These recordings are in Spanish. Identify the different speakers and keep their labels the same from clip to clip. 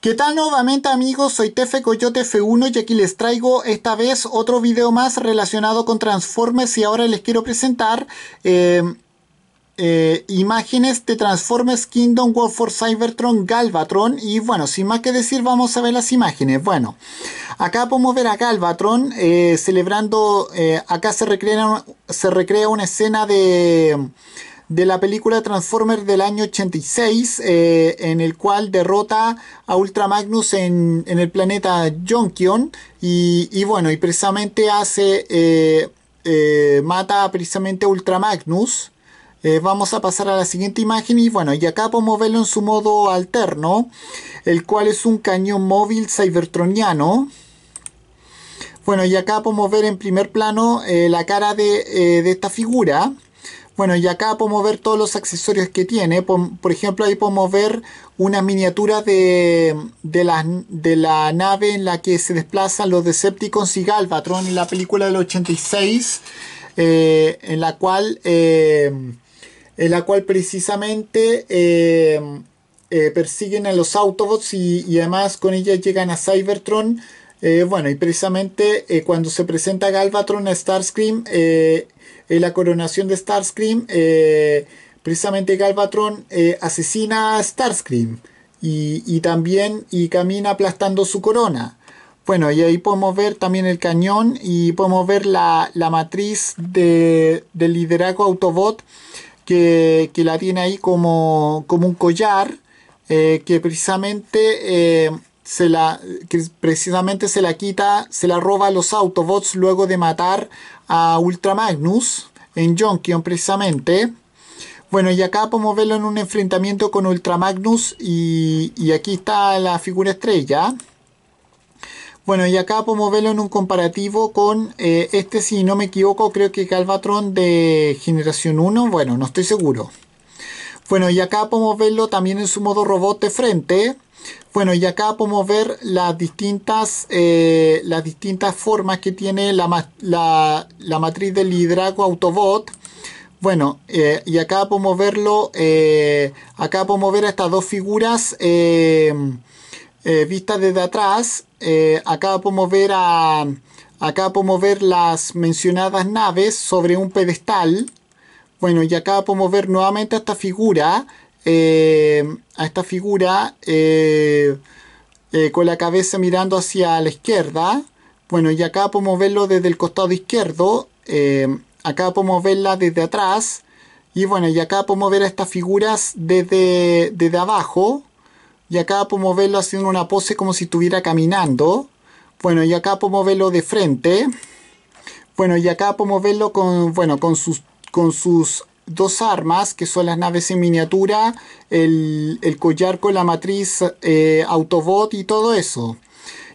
Speaker 1: ¿Qué tal nuevamente amigos? Soy Tefe Coyote F1 y aquí les traigo esta vez otro video más relacionado con Transformers y ahora les quiero presentar eh, eh, imágenes de Transformers Kingdom War for Cybertron Galvatron y bueno, sin más que decir vamos a ver las imágenes. Bueno, acá podemos ver a Galvatron eh, celebrando, acá se recrea, se recrea una escena de de la película Transformers del año 86, eh, en el cual derrota a Ultra Magnus en, el planeta Jonkion. Y, bueno, y precisamente hace. Eh, eh, mata precisamente a Ultra Magnus. vamos a pasar a la siguiente imagen y bueno, y acá podemos verlo en su modo alterno, el cual es un cañón móvil cybertroniano. Bueno, y acá podemos ver en primer plano la cara de, de, esta figura. Bueno, y acá podemos ver todos los accesorios que tiene. Por, ejemplo, ahí podemos ver una miniatura de, la, nave en la que se desplazan los Decepticons y Galvatron en la película del 86, eh, en la cual... Eh, en la cual precisamente eh, persiguen a los Autobots y, y, además con ella llegan a Cybertron eh, bueno, y precisamente eh, cuando se presenta Galvatron a Starscream, eh, en la coronación de Starscream, precisamente Galvatron asesina a Starscream y, y, también y camina aplastando su corona. Bueno, y ahí podemos ver también el cañón y podemos ver la, matriz de, del liderazgo Autobot que, la tiene ahí como, como un collar que precisamente se la, que precisamente se la quita, se la roba a los Autobots luego de matar a Ultramagnus en Junkion precisamente. Bueno, y acá podemos verlo en un enfrentamiento con Ultramagnus y, y aquí está la figura estrella. Bueno, y acá podemos verlo en un comparativo con eh, este, si no me equivoco, creo que Galvatron de generación 1. Bueno, no estoy seguro. Bueno, y acá podemos verlo también en su modo robot de frente. Bueno, y acá podemos ver las distintas, eh, las distintas formas que tiene la, la, matriz del Hidrago Autobot. Bueno, eh, y acá podemos verlo, eh, acá podemos ver estas dos figuras vistas desde atrás. acá podemos ver a, acá podemos ver las mencionadas naves sobre un pedestal. Bueno, y acá podemos ver nuevamente esta figura eh, a esta figura eh, eh, con la cabeza mirando hacia la izquierda. Bueno, y acá podemos verlo desde el costado izquierdo. acá podemos verla desde atrás. Y bueno, y acá podemos ver a estas figuras desde, desde abajo. Y acá podemos verlo haciendo una pose como si estuviera caminando. Bueno, y acá podemos verlo de frente. Bueno, y acá podemos verlo con, bueno, con sus, con sus dos armas, que son las naves en miniatura, el, el collar con la matriz eh, Autobot y todo eso.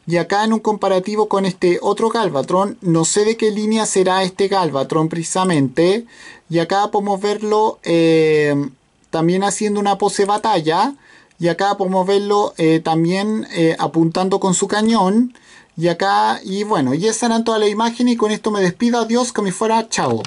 Speaker 1: Y acá en un comparativo con este otro Galvatron, no sé de qué línea será este Galvatron precisamente. Y acá podemos verlo eh, también haciendo una pose batalla. Y acá podemos verlo eh, también apuntando con su cañón. Y acá, y bueno, y estarán toda todas las imágenes y con esto me despido. Adiós, que me fuera, chao.